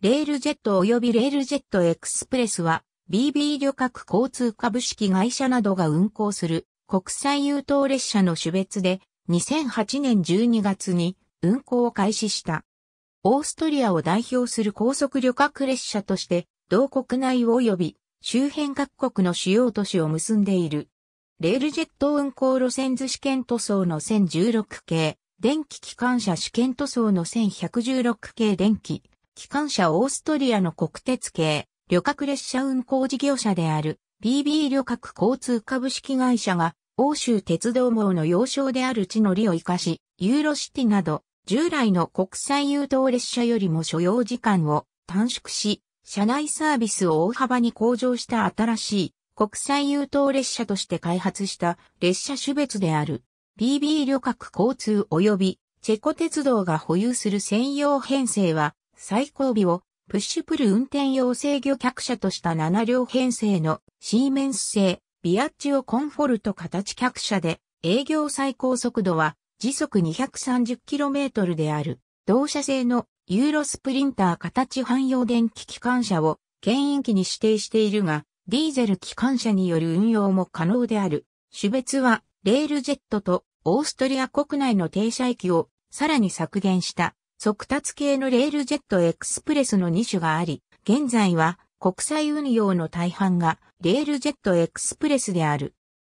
レールジェット及びレールジェットエクスプレスは BB 旅客交通株式会社などが運行する国際優等列車の種別で2008年12月に運行を開始した。オーストリアを代表する高速旅客列車として同国内及び周辺各国の主要都市を結んでいる。レールジェット運行路線図試験塗装の1016系、電気機関車試験塗装の1116系電気機関車オーストリアの国鉄系、旅客列車運行事業者である BB 旅客交通株式会社が欧州鉄道網の要衝である地の利を活かし、ユーロシティなど従来の国際優等列車よりも所要時間を短縮し、車内サービスを大幅に向上した新しい国際優等列車として開発した列車種別である BB 旅客交通及びチェコ鉄道が保有する専用編成は最後尾をプッシュプル運転用制御客車とした7両編成のシーメンス製ビアッジオコンフォルト形客車で営業最高速度は時速 230km である同社製のユーロスプリンター形汎用電気機関車を牽引機に指定しているがディーゼル機関車による運用も可能である種別はレールジェットとオーストリア国内の停車駅をさらに削減した速達系のレールジェットエクスプレスの2種があり、現在は国際運用の大半がレールジェットエクスプレスである。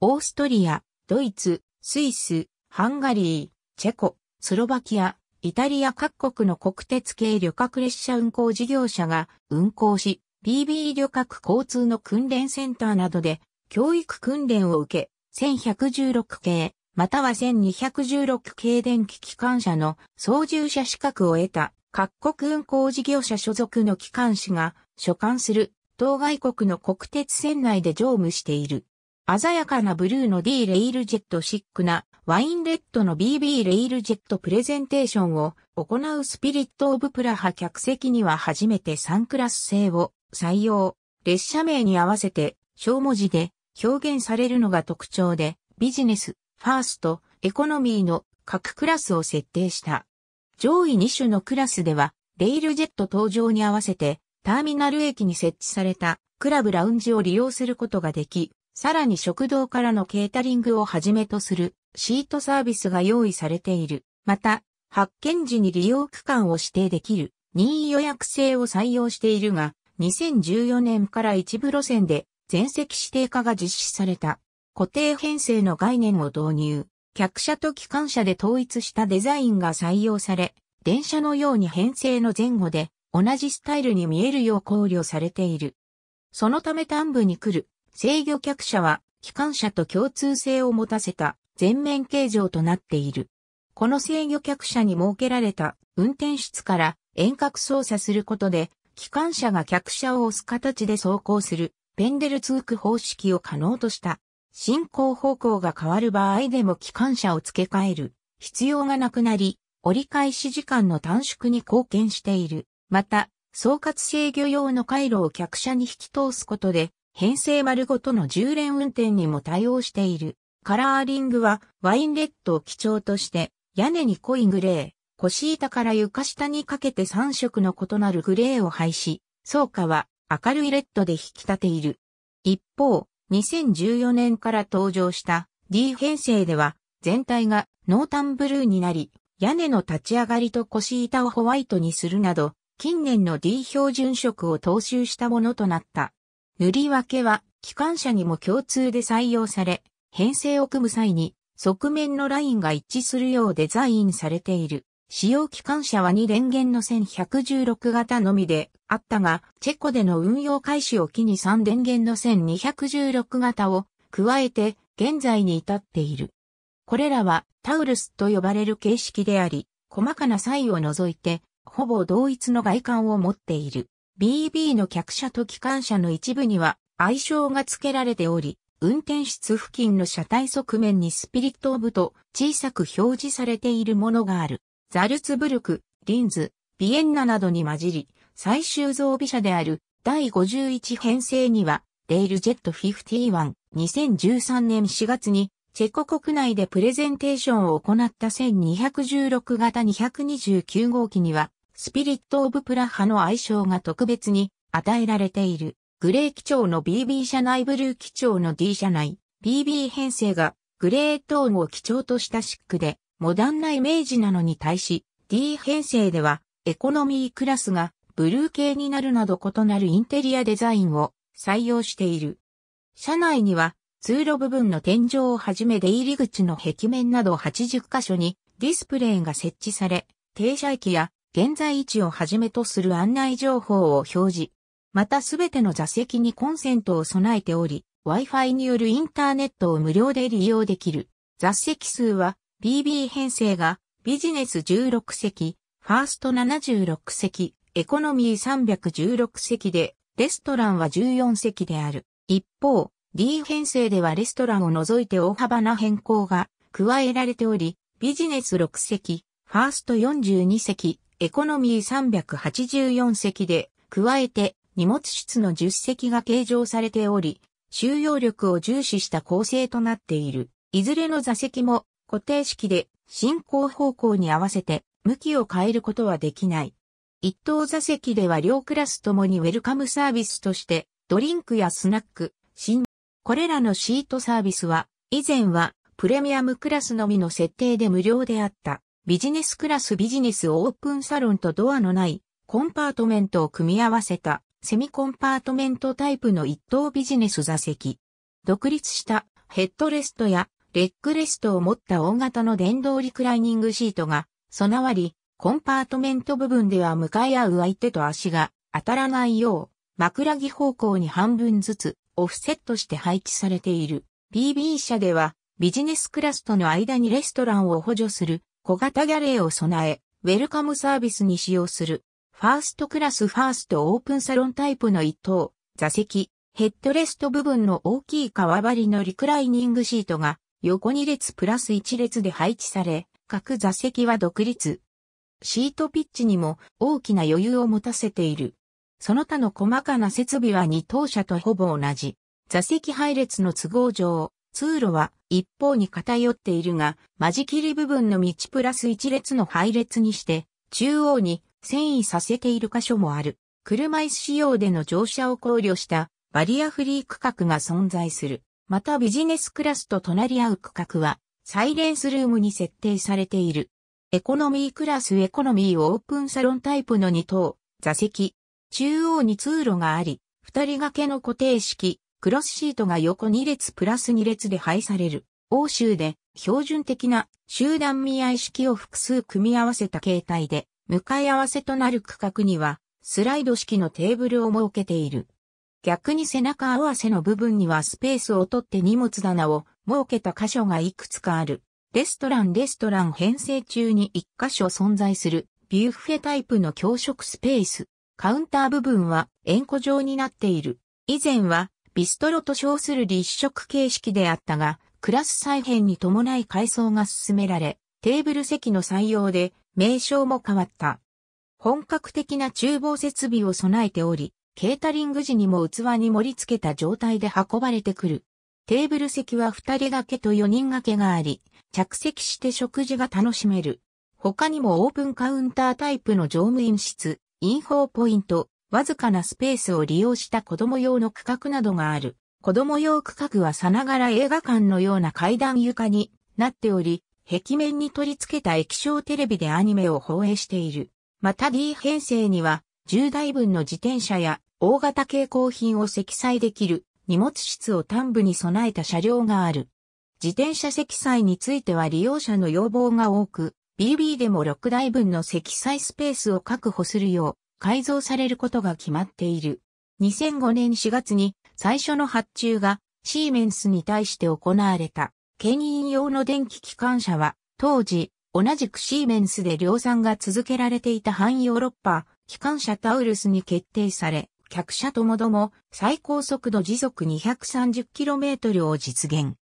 オーストリア、ドイツ、スイス、ハンガリー、チェコ、スロバキア、イタリア各国の国鉄系旅客列車運行事業者が運行し、b b 旅客交通の訓練センターなどで教育訓練を受け、1116系、または1216系電気機関車の操縦者資格を得た各国運行事業者所属の機関士が所管する当該国の国鉄船内で乗務している。鮮やかなブルーの D レイルジェットシックなワインレッドの BB レイルジェットプレゼンテーションを行うスピリットオブプラハ客席には初めて3クラス制を採用。列車名に合わせて小文字で表現されるのが特徴でビジネス、ファースト、エコノミーの各クラスを設定した。上位2種のクラスでは、レイルジェット登場に合わせて、ターミナル駅に設置されたクラブラウンジを利用することができ、さらに食堂からのケータリングをはじめとするシートサービスが用意されている。また、発見時に利用区間を指定できる任意予約制を採用しているが、2014年から一部路線で全席指定化が実施された。固定編成の概念を導入、客車と機関車で統一したデザインが採用され、電車のように編成の前後で同じスタイルに見えるよう考慮されている。そのため端部に来る制御客車は機関車と共通性を持たせた全面形状となっている。この制御客車に設けられた運転室から遠隔操作することで機関車が客車を押す形で走行するペンデルツーク方式を可能とした。進行方向が変わる場合でも機関車を付け替える必要がなくなり、折り返し時間の短縮に貢献している。また、総括制御用の回路を客車に引き通すことで、編成丸ごとの充連運転にも対応している。カラーリングはワインレッドを基調として、屋根に濃いグレー、腰板から床下にかけて3色の異なるグレーを配し、草花は明るいレッドで引き立ている。一方、2014年から登場した D 編成では全体が濃淡ブルーになり、屋根の立ち上がりと腰板をホワイトにするなど、近年の D 標準色を踏襲したものとなった。塗り分けは機関車にも共通で採用され、編成を組む際に側面のラインが一致するようデザインされている。使用機関車は2連弦の1116型のみであったが、チェコでの運用開始を機に3連弦の1216型を加えて現在に至っている。これらはタウルスと呼ばれる形式であり、細かな差異を除いて、ほぼ同一の外観を持っている。BB の客車と機関車の一部には愛称が付けられており、運転室付近の車体側面にスピリットオブと小さく表示されているものがある。ザルツブルク、リンズ、ビエンナなどに混じり、最終造備車である第51編成には、レールジェット51、2013年4月に、チェコ国内でプレゼンテーションを行った1216型229号機には、スピリット・オブ・プラハの愛称が特別に与えられている。グレー基調の BB 車内、ブルー基調の D 車内、BB 編成がグレートーンを基調としたシックで、モダンなイメージなのに対し、D 編成では、エコノミークラスがブルー系になるなど異なるインテリアデザインを採用している。車内には通路部分の天井をはじめ出入り口の壁面など80カ所にディスプレイが設置され、停車駅や現在位置をはじめとする案内情報を表示。またすべての座席にコンセントを備えており、Wi-Fi によるインターネットを無料で利用できる。座席数は BB 編成がビジネス16席、ファースト76席、エコノミー316席で、レストランは14席である。一方、D 編成ではレストランを除いて大幅な変更が加えられており、ビジネス6席、ファースト42席、エコノミー384席で、加えて荷物室の10席が計上されており、収容力を重視した構成となっている。いずれの座席も固定式で進行方向に合わせて向きを変えることはできない。一等座席では両クラスともにウェルカムサービスとしてドリンクやスナック、新、これらのシートサービスは以前はプレミアムクラスのみの設定で無料であったビジネスクラスビジネスオープンサロンとドアのないコンパートメントを組み合わせたセミコンパートメントタイプの一等ビジネス座席。独立したヘッドレストやレッグレストを持った大型の電動リクライニングシートが備わり、コンパートメント部分では向かい合う相手と足が当たらないよう、枕木方向に半分ずつオフセットして配置されている。BB 社ではビジネスクラスとの間にレストランを補助する小型ギャレーを備え、ウェルカムサービスに使用する。ファーストクラスファーストオープンサロンタイプの一等、座席、ヘッドレスト部分の大きい革張りのリクライニングシートが横2列プラス1列で配置され、各座席は独立。シートピッチにも大きな余裕を持たせている。その他の細かな設備は2等車とほぼ同じ。座席配列の都合上、通路は一方に偏っているが、間仕切り部分の道プラス1列の配列にして、中央に遷移させている箇所もある。車椅子仕様での乗車を考慮したバリアフリー区画が存在する。またビジネスクラスと隣り合う区画は、サイレンスルームに設定されている。エコノミークラスエコノミーオープンサロンタイプの2等、座席。中央に通路があり、二人掛けの固定式、クロスシートが横2列プラス2列で配される。欧州で標準的な集団見合い式を複数組み合わせた形態で、向かい合わせとなる区画には、スライド式のテーブルを設けている。逆に背中合わせの部分にはスペースを取って荷物棚を設けた箇所がいくつかある。レストランレストラン編成中に一箇所存在するビュッフェタイプの教食スペース。カウンター部分は円弧状になっている。以前はビストロと称する立食形式であったが、クラス再編に伴い改装が進められ、テーブル席の採用で名称も変わった。本格的な厨房設備を備えており、ケータリング時にも器に盛り付けた状態で運ばれてくる。テーブル席は二人掛けと四人掛けがあり、着席して食事が楽しめる。他にもオープンカウンタータイプの乗務員室、インフォーポイント、わずかなスペースを利用した子供用の区画などがある。子供用区画はさながら映画館のような階段床になっており、壁面に取り付けた液晶テレビでアニメを放映している。また D 編成には10台分の自転車や大型蛍光品を積載できる荷物室を端部に備えた車両がある。自転車積載については利用者の要望が多く、BB でも6台分の積載スペースを確保するよう改造されることが決まっている。2005年4月に最初の発注がシーメンスに対して行われた。牽引用の電気機関車は当時同じくシーメンスで量産が続けられていた反ヨーロッパ機関車タウルスに決定され、客車ともども最高速度時速 230km を実現。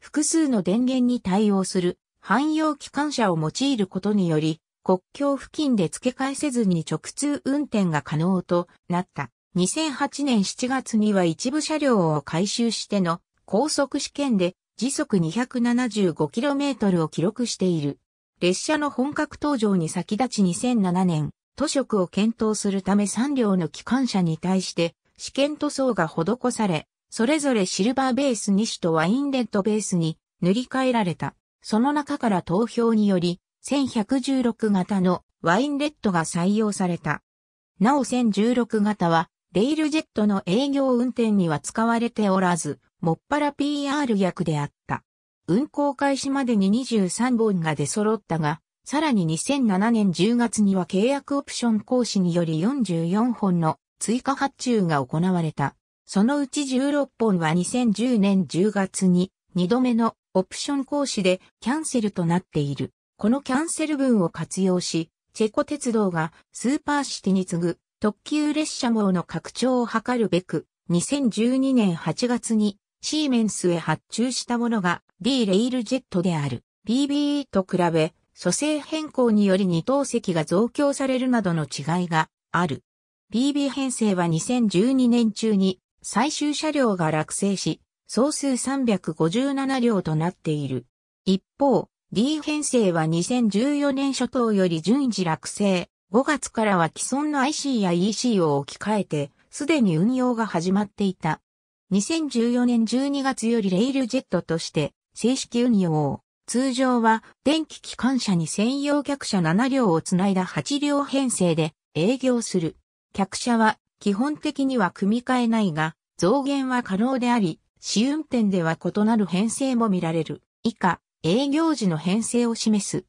複数の電源に対応する汎用機関車を用いることにより、国境付近で付け替えせずに直通運転が可能となった。2008年7月には一部車両を回収しての高速試験で時速 275km を記録している。列車の本格登場に先立ち2007年、塗色を検討するため3両の機関車に対して、試験塗装が施され、それぞれシルバーベース2種とワインレッドベースに塗り替えられた。その中から投票により、1116型のワインレッドが採用された。なお1016型は、レイルジェットの営業運転には使われておらず、もっぱら PR 役であった。運行開始までに23本が出揃ったが、さらに2007年10月には契約オプション行使により44本の追加発注が行われた。そのうち16本は2010年10月に2度目のオプション行使でキャンセルとなっている。このキャンセル分を活用し、チェコ鉄道がスーパーシティに次ぐ特急列車網の拡張を図るべく、2012年8月にシーメンスへ発注したものが D レイルジェットである。b b e と比べ組成変更により二等席が増強されるなどの違いがある。BB 編成は2012年中に最終車両が落成し、総数357両となっている。一方、D 編成は2014年初頭より順次落成。5月からは既存の IC や EC を置き換えて、すでに運用が始まっていた。2014年12月よりレイルジェットとして正式運用を通常は電気機関車に専用客車7両をつないだ8両編成で営業する。客車は基本的には組み替えないが、増減は可能であり、試運転では異なる編成も見られる。以下、営業時の編成を示す。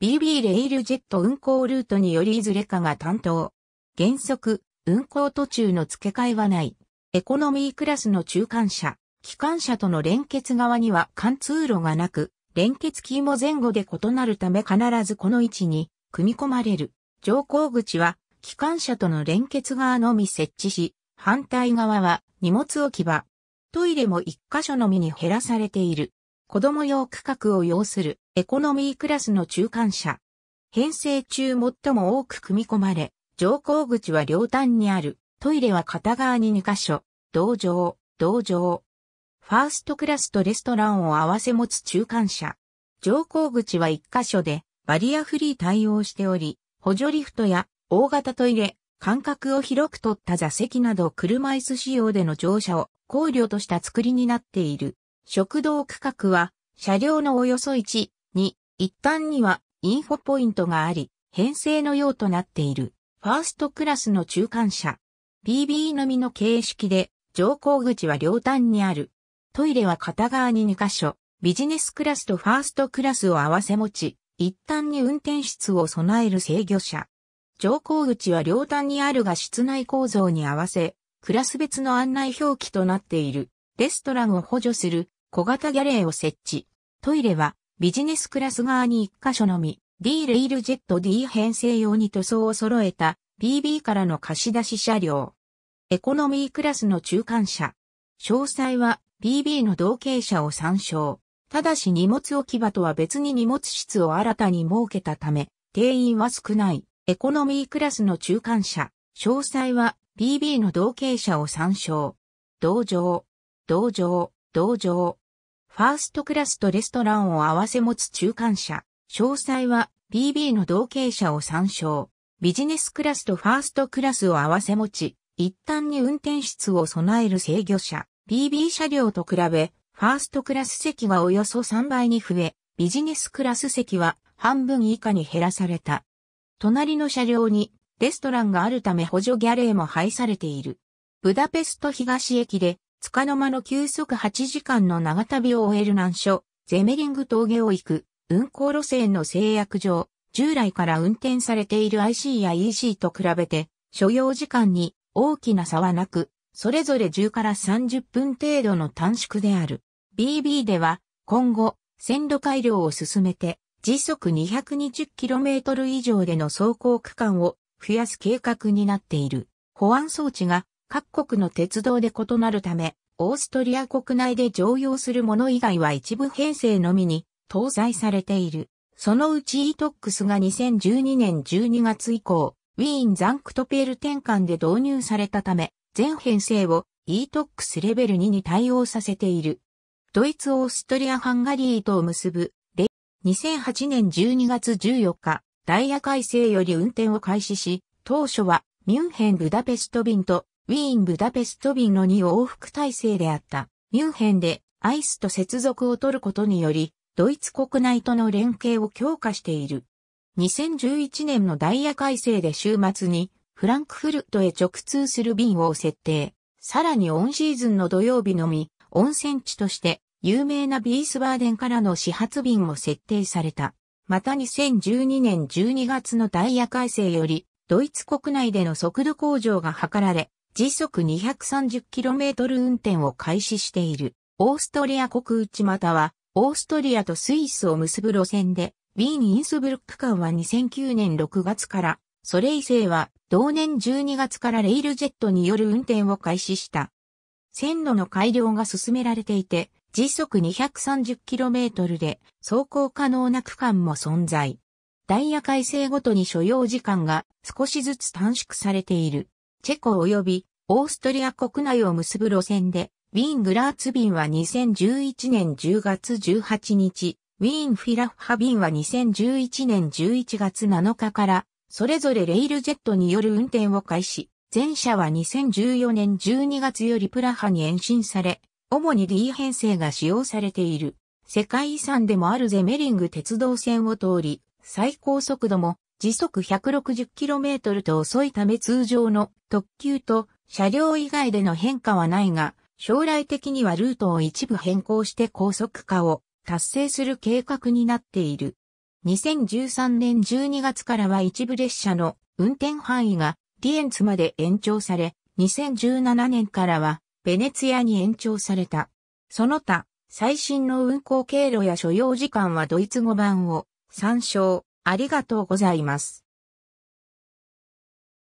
BB レイルジェット運行ルートによりいずれかが担当。原則、運行途中の付け替えはない。エコノミークラスの中間車、機関車との連結側には貫通路がなく、連結キーも前後で異なるため必ずこの位置に組み込まれる。乗降口は機関車との連結側のみ設置し、反対側は荷物置き場。トイレも一箇所のみに減らされている。子供用区画を要するエコノミークラスの中間車。編成中最も多く組み込まれ、乗降口は両端にある。トイレは片側に2箇所。同乗、同乗、ファーストクラスとレストランを合わせ持つ中間車。乗降口は1箇所でバリアフリー対応しており、補助リフトや大型トイレ、間隔を広く取った座席など車椅子仕様での乗車を考慮とした作りになっている。食堂区画は車両のおよそ1、2、一端にはインフォポイントがあり、編成のようとなっている。ファーストクラスの中間車。BB のみの形式で乗降口は両端にある。トイレは片側に2箇所、ビジネスクラスとファーストクラスを合わせ持ち、一旦に運転室を備える制御車。乗降口は両端にあるが室内構造に合わせ、クラス別の案内表記となっている、レストランを補助する小型ギャレーを設置。トイレはビジネスクラス側に1箇所のみ、D レイルジェット D 編成用に塗装を揃えた BB からの貸し出し車両。エコノミークラスの中間車。詳細は BB の同型車を参照。ただし荷物置き場とは別に荷物室を新たに設けたため、定員は少ない。エコノミークラスの中間車。詳細は BB の同型車を参照。同乗、同乗、同乗。ファーストクラスとレストランを合わせ持つ中間車。詳細は BB の同型車を参照。ビジネスクラスとファーストクラスを合わせ持ち、一旦に運転室を備える制御車。PB 車両と比べ、ファーストクラス席はおよそ3倍に増え、ビジネスクラス席は半分以下に減らされた。隣の車両にレストランがあるため補助ギャレーも配されている。ブダペスト東駅で、束の間の休息8時間の長旅を終える難所、ゼメリング峠を行く、運行路線の制約上、従来から運転されている IC や EC と比べて、所要時間に大きな差はなく、それぞれ10から30分程度の短縮である。BB では、今後、線路改良を進めて、時速 220km 以上での走行区間を増やす計画になっている。保安装置が各国の鉄道で異なるため、オーストリア国内で常用するもの以外は一部編成のみに搭載されている。そのうち e-TOX が2012年12月以降、ウィーンザンクトペール転換で導入されたため、全編成を ETOX レベル2に対応させている。ドイツ・オーストリア・ハンガリーとを結ぶ、で、2008年12月14日、ダイヤ改正より運転を開始し、当初はミュンヘン・ブダペスト便とウィーン・ブダペスト便の2往復体制であった。ミュンヘンでアイスと接続を取ることにより、ドイツ国内との連携を強化している。2011年のダイヤ改正で週末にフランクフルトへ直通する便を設定。さらにオンシーズンの土曜日のみ、温泉地として有名なビースバーデンからの始発便も設定された。また2012年12月のダイヤ改正より、ドイツ国内での速度向上が図られ、時速 230km 運転を開始している。オーストリア国内または、オーストリアとスイスを結ぶ路線で、ウィーン・インスブルック間は2009年6月からソレイ星は同年12月からレイルジェットによる運転を開始した。線路の改良が進められていて、時速 230km で走行可能な区間も存在。ダイヤ改正ごとに所要時間が少しずつ短縮されている。チェコ及びオーストリア国内を結ぶ路線で、ウィーン・グラーツ便は2011年10月18日、ウィーン・フィラッハ便は2011年11月7日からそれぞれレイルジェットによる運転を開始。前者は2014年12月よりプラハに延伸され、主に D 編成が使用されている。世界遺産でもあるゼメリング鉄道線を通り、最高速度も時速 160km と遅いため通常の特急と車両以外での変化はないが、将来的にはルートを一部変更して高速化を達成する計画になっている。2013年12月からは一部列車の運転範囲がディエンツまで延長され、2017年からはベネツィアに延長された。その他、最新の運行経路や所要時間はドイツ語版を参照。ありがとうございます。